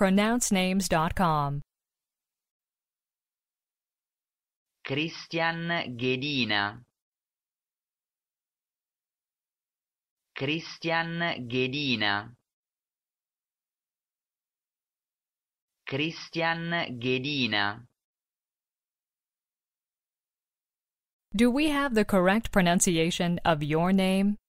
pronouncenames.com. Christian Ghedina Christian Ghedina Christian Ghedina Do we have the correct pronunciation of your name?